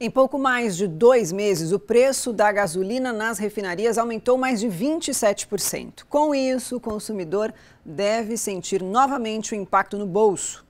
Em pouco mais de dois meses, o preço da gasolina nas refinarias aumentou mais de 27%. Com isso, o consumidor deve sentir novamente o impacto no bolso.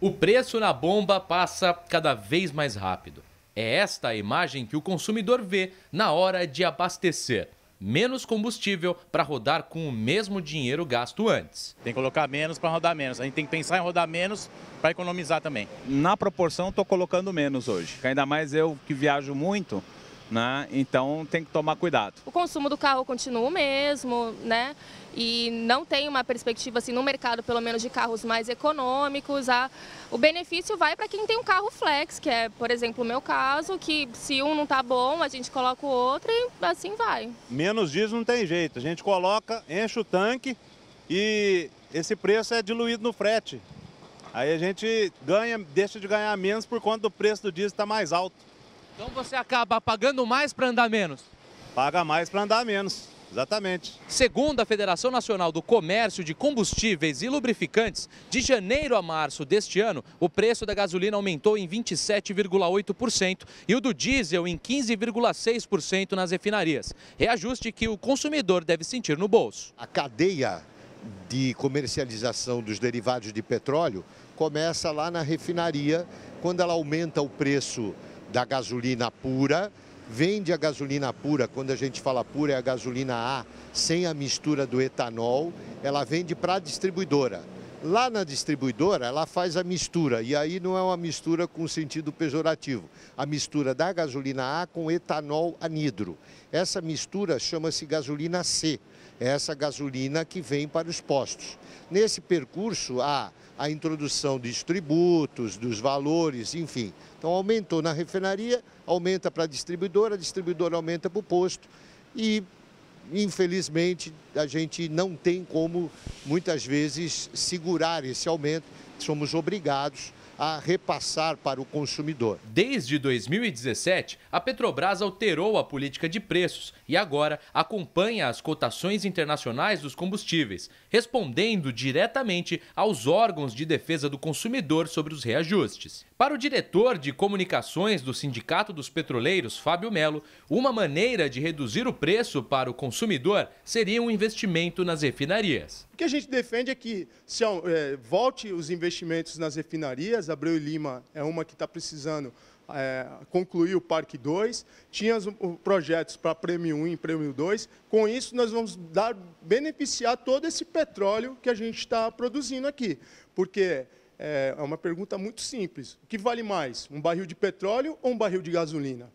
O preço na bomba passa cada vez mais rápido. É esta a imagem que o consumidor vê na hora de abastecer menos combustível para rodar com o mesmo dinheiro gasto antes. Tem que colocar menos para rodar menos. A gente tem que pensar em rodar menos para economizar também. Na proporção, estou colocando menos hoje. Ainda mais eu que viajo muito, né? Então tem que tomar cuidado. O consumo do carro continua o mesmo, né? E não tem uma perspectiva assim no mercado, pelo menos de carros mais econômicos. A... O benefício vai para quem tem um carro flex, que é, por exemplo, o meu caso, que se um não tá bom, a gente coloca o outro e assim vai. Menos diesel não tem jeito. A gente coloca, enche o tanque e esse preço é diluído no frete. Aí a gente ganha, deixa de ganhar menos por conta do preço do diesel estar tá mais alto. Então você acaba pagando mais para andar menos? Paga mais para andar menos. Exatamente. Segundo a Federação Nacional do Comércio de Combustíveis e Lubrificantes, de janeiro a março deste ano, o preço da gasolina aumentou em 27,8% e o do diesel em 15,6% nas refinarias. Reajuste que o consumidor deve sentir no bolso. A cadeia de comercialização dos derivados de petróleo começa lá na refinaria, quando ela aumenta o preço da gasolina pura, vende a gasolina pura, quando a gente fala pura é a gasolina A, sem a mistura do etanol, ela vende para a distribuidora. Lá na distribuidora, ela faz a mistura, e aí não é uma mistura com sentido pejorativo. A mistura da gasolina A com etanol anidro. Essa mistura chama-se gasolina C, é essa gasolina que vem para os postos. Nesse percurso, há a introdução dos tributos, dos valores, enfim. Então, aumentou na refinaria, aumenta para a distribuidora, a distribuidora aumenta para o posto, e infelizmente, a gente não tem como, muitas vezes, segurar esse aumento. Somos obrigados a repassar para o consumidor. Desde 2017, a Petrobras alterou a política de preços e agora acompanha as cotações internacionais dos combustíveis, respondendo diretamente aos órgãos de defesa do consumidor sobre os reajustes. Para o diretor de comunicações do Sindicato dos Petroleiros, Fábio Melo, uma maneira de reduzir o preço para o consumidor seria um investimento nas refinarias. O que a gente defende é que se, é, volte os investimentos nas refinarias Abreu e Lima é uma que está precisando é, concluir o Parque 2, tinha os projetos para Prêmio 1 e Prêmio 2. Com isso, nós vamos dar, beneficiar todo esse petróleo que a gente está produzindo aqui. Porque é, é uma pergunta muito simples. O que vale mais, um barril de petróleo ou um barril de gasolina?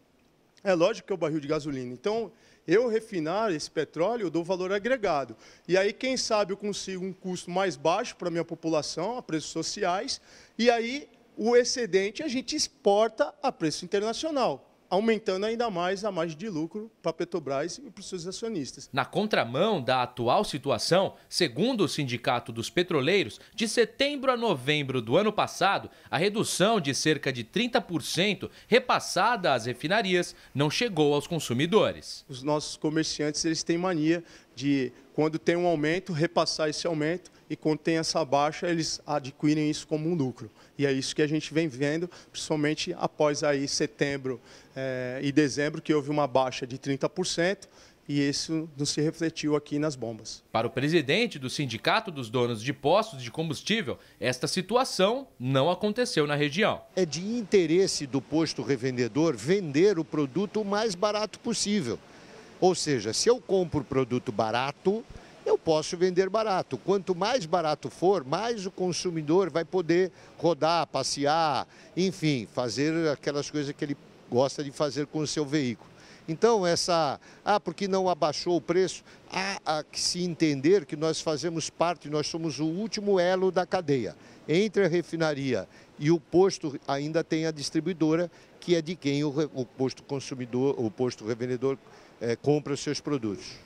É lógico que é o barril de gasolina. Então, eu refinar esse petróleo, eu dou valor agregado. E aí, quem sabe, eu consigo um custo mais baixo para a minha população, a preços sociais, e aí o excedente a gente exporta a preço internacional aumentando ainda mais a margem de lucro para a Petrobras e para os seus acionistas. Na contramão da atual situação, segundo o Sindicato dos Petroleiros, de setembro a novembro do ano passado, a redução de cerca de 30% repassada às refinarias não chegou aos consumidores. Os nossos comerciantes eles têm mania de quando tem um aumento, repassar esse aumento e quando tem essa baixa, eles adquirem isso como um lucro. E é isso que a gente vem vendo, principalmente após aí setembro eh, e dezembro, que houve uma baixa de 30%, e isso não se refletiu aqui nas bombas. Para o presidente do Sindicato dos Donos de Postos de Combustível, esta situação não aconteceu na região. É de interesse do posto revendedor vender o produto o mais barato possível. Ou seja, se eu compro produto barato, eu posso vender barato. Quanto mais barato for, mais o consumidor vai poder rodar, passear, enfim, fazer aquelas coisas que ele gosta de fazer com o seu veículo. Então, essa. Ah, porque não abaixou o preço? Há a que se entender que nós fazemos parte, nós somos o último elo da cadeia. Entre a refinaria e o posto, ainda tem a distribuidora, que é de quem o, o posto consumidor, o posto revendedor é, compra os seus produtos.